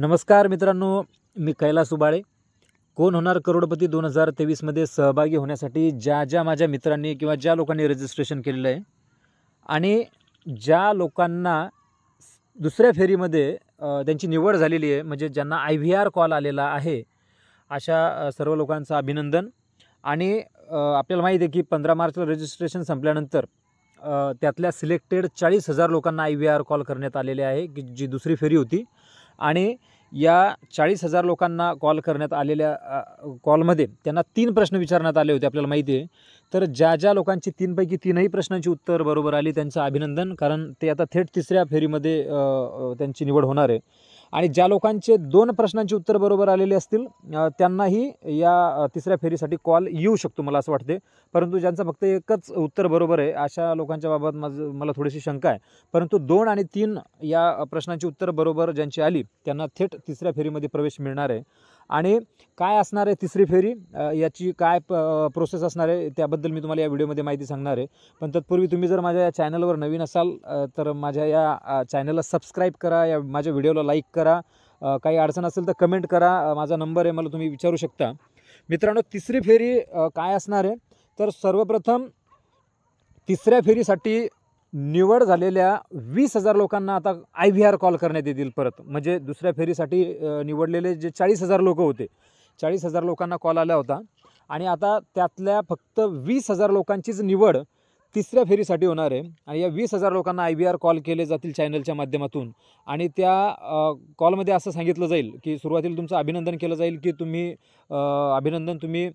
नमस्कार मित्रांनो मी कैलास उबाळे कोण होणार करोडपती दोन हजार तेवीसमध्ये सहभागी होण्यासाठी ज्या ज्या माझ्या मित्रांनी किंवा ज्या लोकांनी रजिस्ट्रेशन केलेलं आहे आणि ज्या लोकांना दुसऱ्या फेरीमध्ये त्यांची निवड झालेली आहे म्हणजे ज्यांना आय व्ही आर कॉल आलेला आहे अशा सर्व लोकांचं अभिनंदन आणि आपल्याला माहिती आहे की पंधरा मार्चला रजिस्ट्रेशन संपल्यानंतर त्यातल्या सिलेक्टेड चाळीस हजार लोकांना आय व्ही आर कॉल करण्यात आलेले आहे की जी दुसरी फेरी होती आणि या चाळीस हजार लोकांना कॉल करण्यात आलेल्या कॉलमध्ये त्यांना तीन प्रश्न विचारण्यात आले होते आपल्याला माहिती आहे तर ज्या ज्या लोकांची तीनपैकी तीनही प्रश्नांची उत्तर बरोबर आली त्यांचं अभिनंदन कारण ते आता थेट तिसऱ्या फेरीमध्ये त्यांची निवड होणार आहे आणि ज्या लोकांचे दोन प्रश्नांची उत्तर बरोबर आलेले असतील त्यांनाही या तिसऱ्या फेरीसाठी कॉल येऊ शकतो मला असं वाटते परंतु ज्यांचं फक्त एकच उत्तर बरोबर आहे अशा लोकांच्या बाबत माझं मला थोडीशी शंका आहे परंतु दोन आणि तीन या प्रश्नांची उत्तर बरोबर ज्यांची आली त्यांना थेट तिसऱ्या फेरीमध्ये प्रवेश मिळणार आहे आणि काय असणार आहे तिसरी फेरी याची काय प प्रोसेस असणार आहे त्याबद्दल मी तुम्हाला या व्हिडिओमध्ये माहिती सांगणार आहे पण तत्पूर्वी तुम्ही जर माझ्या या चॅनलवर नवीन असाल तर माझ्या या चॅनलला सबस्क्राईब करा या माझ्या व्हिडिओला लाईक करा काही अडचण असेल तर कमेंट करा माझा नंबर आहे मला तुम्ही विचारू शकता मित्रांनो तिसरी फेरी काय असणार आहे तर सर्वप्रथम तिसऱ्या फेरीसाठी निवड झालेल्या वीस हजार लोकांना आता आय व्ही आर कॉल करण्यात येतील परत म्हणजे दुसऱ्या फेरीसाठी निवडलेले जे चाळीस हजार लोक होते चाळीस हजार लोकांना कॉल आला होता आणि आता त्यातल्या फक्त वीस हजार लोकांचीच निवड तिसऱ्या फेरीसाठी होणार आहे आणि या वीस हजार लोकांना आय बी आर कॉल केले जातील चॅनलच्या माध्यमातून आणि त्या कॉलमध्ये असं सांगितलं जाईल की सुरुवातीला तुमचं अभिनंदन केलं जाईल की तुम्ही अभिनंदन तुम्ही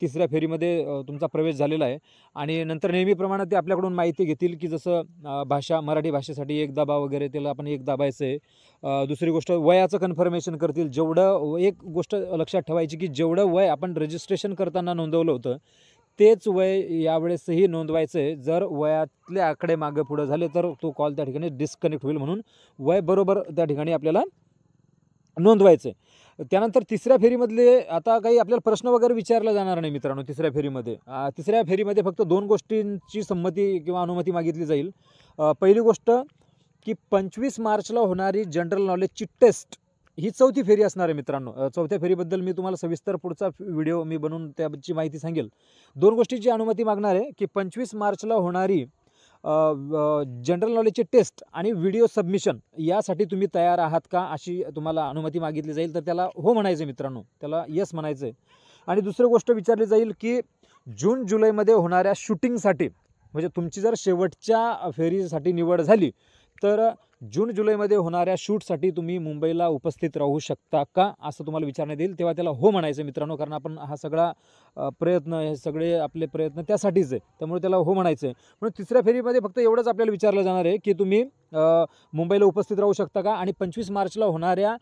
तिसऱ्या फेरीमध्ये तुमचा प्रवेश झालेला आहे आणि नंतर नेहमीप्रमाणे ते आपल्याकडून माहिती घेतील की जसं भाषा मराठी भाषेसाठी एक दाबा वगैरे त्याला आपण एक दाबायचं आहे दुसरी गोष्ट वयाचं कन्फर्मेशन करतील जेवढं एक गोष्ट लक्षात ठेवायची की जेवढं वय आपण रजिस्ट्रेशन करताना नोंदवलं होतं तेच वय यावेळेसही नोंदवायचं आहे जर वयातले आकडे मागे पुढं झाले तर तो कॉल त्या ठिकाणी डिस्कनेक्ट होईल म्हणून वय बरोबर त्या ठिकाणी आपल्याला नोंदवायचं आहे त्यानंतर तिसऱ्या फेरीमधले आता काही आपल्याला प्रश्न वगैरे विचारला जाणार नाही मित्रांनो तिसऱ्या फेरीमध्ये तिसऱ्या फेरीमध्ये फक्त दोन गोष्टींची संमती किंवा अनुमती मागितली जाईल पहिली गोष्ट की पंचवीस मार्चला होणारी जनरल नॉलेजची टेस्ट ही चौथी फेरी असणार आहे मित्रांनो चौथ्या फेरीबद्दल मी तुम्हाला सविस्तर पुढचा व्हिडिओ मी बनवून त्याची माहिती सांगेल दोन गोष्टीची अनुमती मागणार आहे की पंचवीस मार्चला होणारी जनरल नॉलेजची टेस्ट आणि व्हिडिओ सबमिशन यासाठी तुम्ही तयार आहात का अशी तुम्हाला अनुमती मागितली जाईल तर त्याला हो म्हणायचं मित्रांनो त्याला यस म्हणायचं आहे आणि दुसरी गोष्ट विचारली जाईल की जून जुलैमध्ये होणाऱ्या शूटिंगसाठी म्हणजे तुमची जर शेवटच्या फेरीसाठी निवड झाली तर जून जुलैमध्ये होणाऱ्या शूटसाठी तुम्ही मुंबईला उपस्थित राहू शकता का असं तुम्हाला विचारण्यात येईल तेव्हा त्याला हो म्हणायचं मित्रांनो कारण आपण हा सगळा प्रयत्न हे सगळे आपले प्रयत्न त्यासाठीच आहे त्यामुळे त्याला हो म्हणायचं आहे म्हणून तिसऱ्या फेरीमध्ये फक्त एवढंच आपल्याला विचारलं जाणार आहे की तुम्ही मुंबईला उपस्थित राहू शकता का आणि पंचवीस मार्चला होणाऱ्या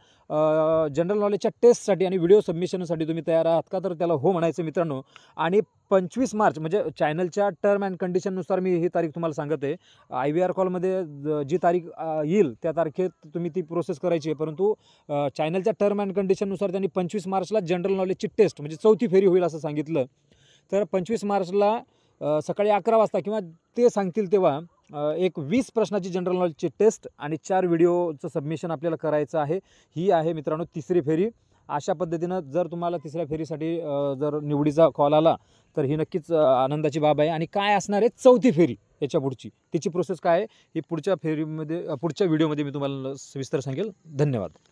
जनरल नॉलेजच्या टेस्टसाठी आणि व्हिडिओ सबमिशनसाठी तुम्ही तयार आहात का तर त्याला हो म्हणायचं मित्रांनो आणि पंचवीस मार्च म्हणजे चॅनलच्या टर्म अँड कंडिशननुसार मी ही तारीख तुम्हाला सांगत आहे आय व्ही आर कॉलमध्ये जी तारीख येईल त्या तारखेत तुम्ही ती प्रोसेस करायची आहे परंतु चॅनलच्या टर्म अँड कंडिशननुसार त्यांनी पंचवीस मार्चला जनरल नॉलेजची टेस्ट म्हणजे चौथी फेरी होईल असं सांगितलं तर पंचवीस मार्चला सकाळी अकरा वाजता किंवा ते सांगतील तेव्हा एक वीस प्रश्नाची जनरल नॉलेजची टेस्ट आणि चार व्हिडिओचं सबमिशन आपल्याला करायचं आहे ही आहे मित्रांनो तिसरी फेरी अशा पद्धतीनं जर तुम्हाला तिसऱ्या फेरीसाठी जर निवडीचा कॉल आला तर ही नक्कीच आनंदाची बाब आहे आणि काय असणार आहे चौथी फेरी याच्या पुढची तिची प्रोसेस काय आहे ही पुढच्या फेरीमध्ये पुढच्या व्हिडिओमध्ये मी तुम्हाला सविस्तर सांगेल धन्यवाद